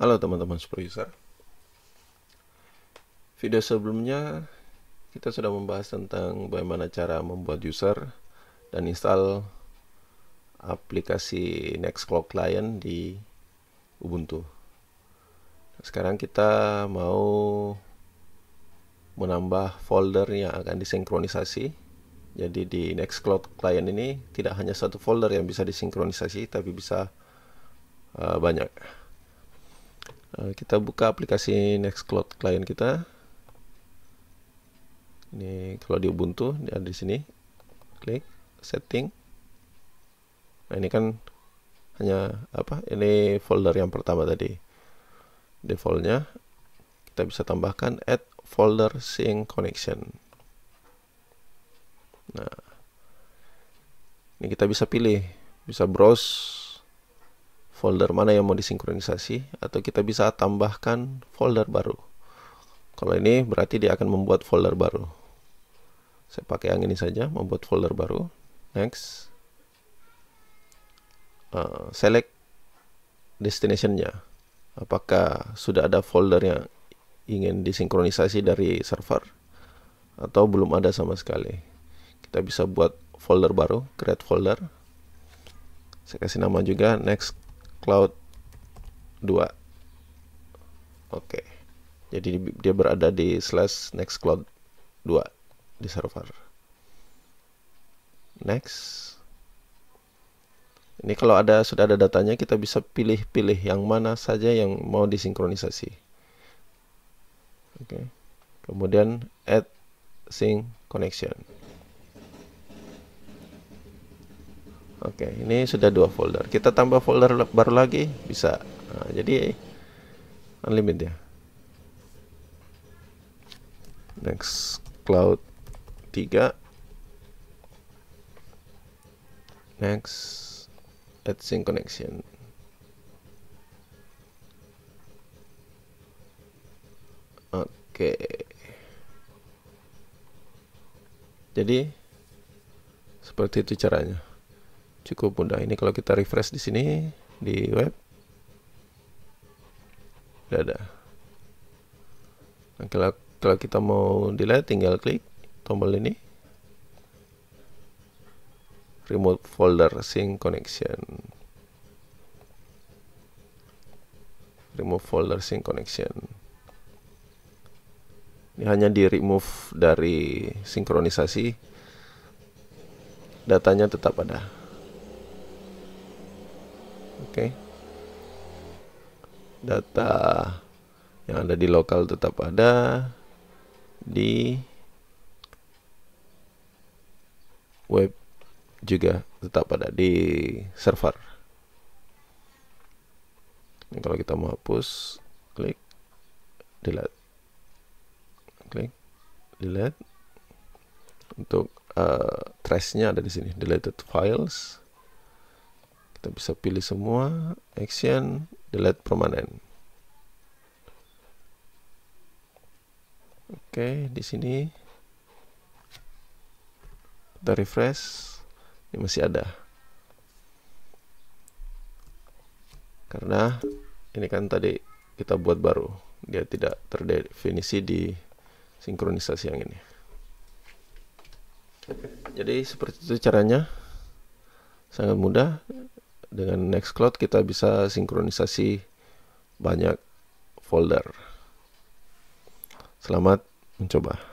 Halo teman-teman user Video sebelumnya kita sudah membahas tentang bagaimana cara membuat user dan install aplikasi Nextcloud Client di Ubuntu Sekarang kita mau menambah folder yang akan disinkronisasi jadi di Nextcloud Client ini tidak hanya satu folder yang bisa disinkronisasi tapi bisa uh, banyak Eh, kita buka aplikasi Nextcloud klien kita. Ini kalau di Ubuntu ada di sini. Klik setting. Nah, ini kan hanya apa? Ini folder yang pertama tadi. Defaultnya kita bisa tambahkan add folder sync connection. Nah, ini kita bisa pilih, bisa browse folder mana yang mau disinkronisasi atau kita bisa tambahkan folder baru kalau ini berarti dia akan membuat folder baru saya pakai yang ini saja membuat folder baru next uh, select destinationnya apakah sudah ada folder yang ingin disinkronisasi dari server atau belum ada sama sekali kita bisa buat folder baru create folder saya kasih nama juga next cloud 2 oke jadi dia berada di slash next cloud 2 di server next ini kalau ada sudah ada datanya kita bisa pilih-pilih yang mana saja yang mau disinkronisasi oke kemudian add sync connection Oke, okay, ini sudah dua folder. Kita tambah folder baru lagi bisa. Nah, jadi unlimited ya. Next cloud 3. Next sync connection. Oke. Okay. Jadi seperti itu caranya cukup mudah ini kalau kita refresh di sini di web tidak ada nah, kalau, kalau kita mau delete tinggal klik tombol ini remove folder sync connection remove folder sync connection ini hanya di remove dari sinkronisasi datanya tetap ada oke okay. data yang ada di lokal tetap ada di web juga tetap ada di server. Ini kalau kita mau hapus, klik delete. Klik delete. Untuk uh, trace-nya ada di sini, deleted files kita bisa pilih semua action delete permanen oke di sini kita refresh ini masih ada karena ini kan tadi kita buat baru dia tidak terdefinisi di sinkronisasi yang ini jadi seperti itu caranya sangat mudah dengan Nextcloud kita bisa sinkronisasi banyak folder. Selamat mencoba.